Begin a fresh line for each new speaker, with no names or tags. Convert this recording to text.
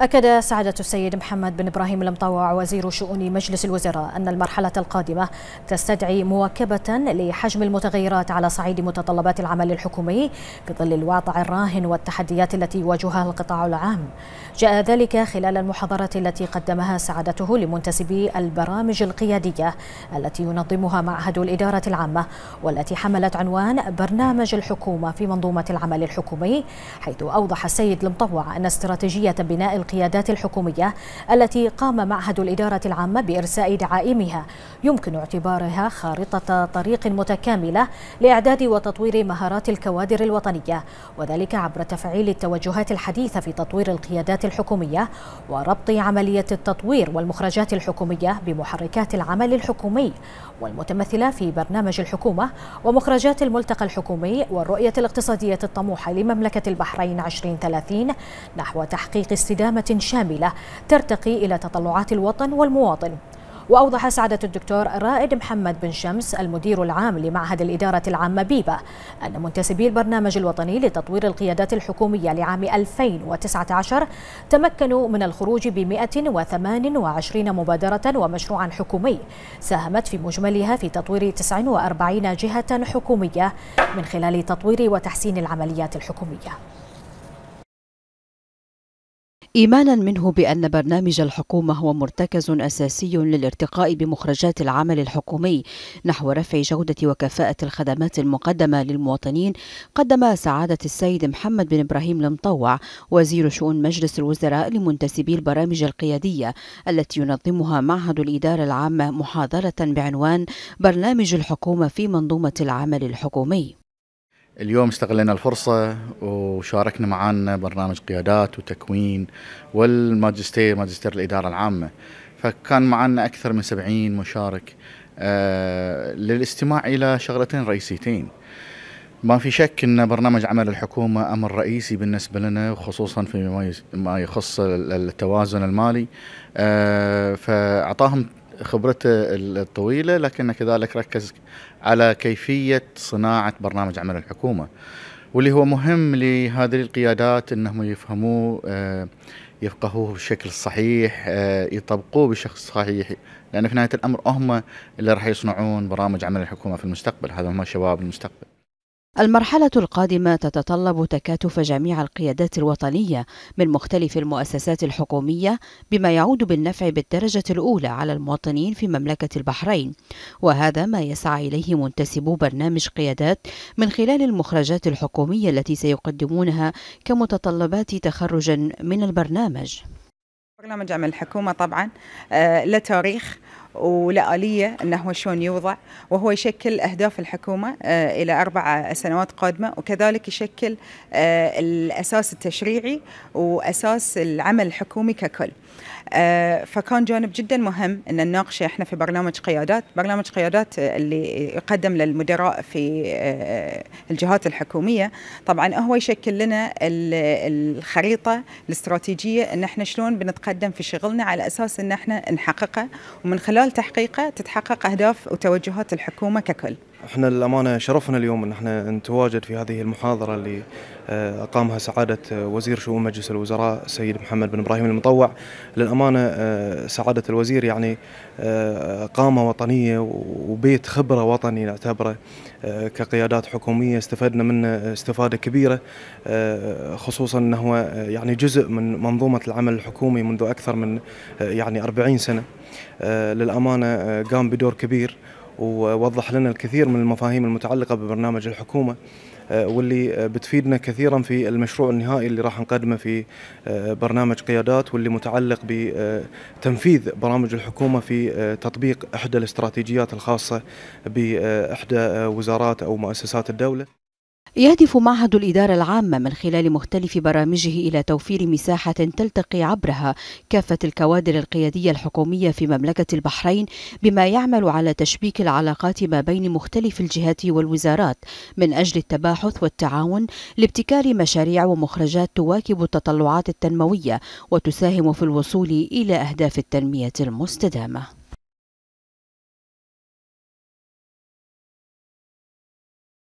أكد سعادة السيد محمد بن إبراهيم المطوع وزير شؤون مجلس الوزراء أن المرحلة القادمة تستدعي مواكبة لحجم المتغيرات على صعيد متطلبات العمل الحكومي في ظل الوضع الراهن والتحديات التي يواجهها القطاع العام. جاء ذلك خلال المحاضرة التي قدمها سعادته لمنتسبي البرامج القيادية التي ينظمها معهد الإدارة العامة والتي حملت عنوان برنامج الحكومة في منظومة العمل الحكومي حيث أوضح السيد المطوع أن استراتيجية بناء القيادات الحكومية التي قام معهد الإدارة العامة بإرساء دعائمها يمكن اعتبارها خارطة طريق متكاملة لإعداد وتطوير مهارات الكوادر الوطنية وذلك عبر تفعيل التوجهات الحديثة في تطوير القيادات الحكومية وربط عملية التطوير والمخرجات الحكومية بمحركات العمل الحكومي والمتمثلة في برنامج الحكومة ومخرجات الملتقى الحكومي والرؤية الاقتصادية الطموحة لمملكة البحرين 2030 نحو تحقيق استدامة سلامة شاملة ترتقي إلى تطلعات الوطن والمواطن وأوضح سعادة الدكتور رائد محمد بن شمس المدير العام لمعهد الإدارة العامة بيبا أن منتسبي البرنامج الوطني لتطوير القيادات الحكومية لعام 2019 تمكنوا من الخروج ب 128 مبادرة ومشروعا حكومي ساهمت في مجملها في تطوير 49 جهة حكومية من خلال تطوير وتحسين العمليات الحكومية
إيمانا منه بأن برنامج الحكومة هو مرتكز أساسي للارتقاء بمخرجات العمل الحكومي نحو رفع جودة وكفاءة الخدمات المقدمة للمواطنين قدم سعادة السيد محمد بن إبراهيم المطوع وزير شؤون مجلس الوزراء لمنتسبي البرامج القيادية التي ينظمها معهد الإدارة العامة محاضرة بعنوان برنامج الحكومة في منظومة العمل الحكومي
اليوم استغلينا الفرصة وشاركنا معانا برنامج قيادات وتكوين والماجستير ماجستير الإدارة العامة فكان معانا أكثر من 70 مشارك آه، للاستماع إلى شغلتين رئيسيتين ما في شك ان برنامج عمل الحكومه امر رئيسي بالنسبه لنا وخصوصا فيما ما يخص التوازن المالي آه، فاعطاهم خبرته الطويلة لكنه كذلك ركز على كيفية صناعة برنامج عمل الحكومة واللي هو مهم لهذه القيادات انهم يفهموه آه، يفقهوه بالشكل الصحيح آه، يطبقوه بالشكل الصحيح لان في نهايه الامر هم اللي راح يصنعون برامج عمل الحكومه في المستقبل هذا هم شباب المستقبل
المرحلة القادمة تتطلب تكاتف جميع القيادات الوطنية من مختلف المؤسسات الحكومية بما يعود بالنفع بالدرجة الأولى على المواطنين في مملكة البحرين، وهذا ما يسعى إليه منتسبو برنامج قيادات من خلال المخرجات الحكومية التي سيقدمونها كمتطلبات تخرج من البرنامج.
برنامج عمل الحكومة طبعا آه، له تاريخ ولآلية أنه هو شلون يوضع وهو يشكل أهداف الحكومة آه، إلى أربع سنوات قادمة وكذلك يشكل آه، الأساس التشريعي وأساس العمل الحكومي ككل آه، فكان جانب جدا مهم أن نناقشه إحنا في برنامج قيادات برنامج قيادات اللي يقدم للمدراء في الجهات الحكومية طبعا هو يشكل لنا الخريطة الاستراتيجية أن إحنا شلون بنتقدم في شغلنا على أساس أن إحنا نحققه ومن خلال خلال تحقيقه تتحقق أهداف وتوجهات الحكومة ككل
احنا للامانه شرفنا اليوم ان احنا نتواجد في هذه المحاضره اللي آه، اقامها سعاده آه، وزير شؤون مجلس الوزراء السيد محمد بن ابراهيم المطوع للامانه آه، سعاده الوزير يعني قامه وطنيه وبيت خبره وطني نعتبره كقيادات حكوميه استفدنا منه استفاده كبيره خصوصا انه هو يعني جزء من منظومه العمل الحكومي منذ اكثر من يعني 40 سنه للامانه قام بدور كبير ووضح لنا الكثير من المفاهيم المتعلقة ببرنامج الحكومة آه، واللي آه، بتفيدنا كثيرا في المشروع النهائي اللي راح نقدمه في آه، برنامج قيادات واللي متعلق بتنفيذ برامج الحكومه في تطبيق احدى الاستراتيجيات الخاصه باحدى وزارات او مؤسسات الدوله
يهدف معهد الإدارة العامة من خلال مختلف برامجه إلى توفير مساحة تلتقي عبرها كافة الكوادر القيادية الحكومية في مملكة البحرين بما يعمل على تشبيك العلاقات ما بين مختلف الجهات والوزارات من أجل التباحث والتعاون لابتكار مشاريع ومخرجات تواكب التطلعات التنموية وتساهم في الوصول إلى أهداف التنمية المستدامة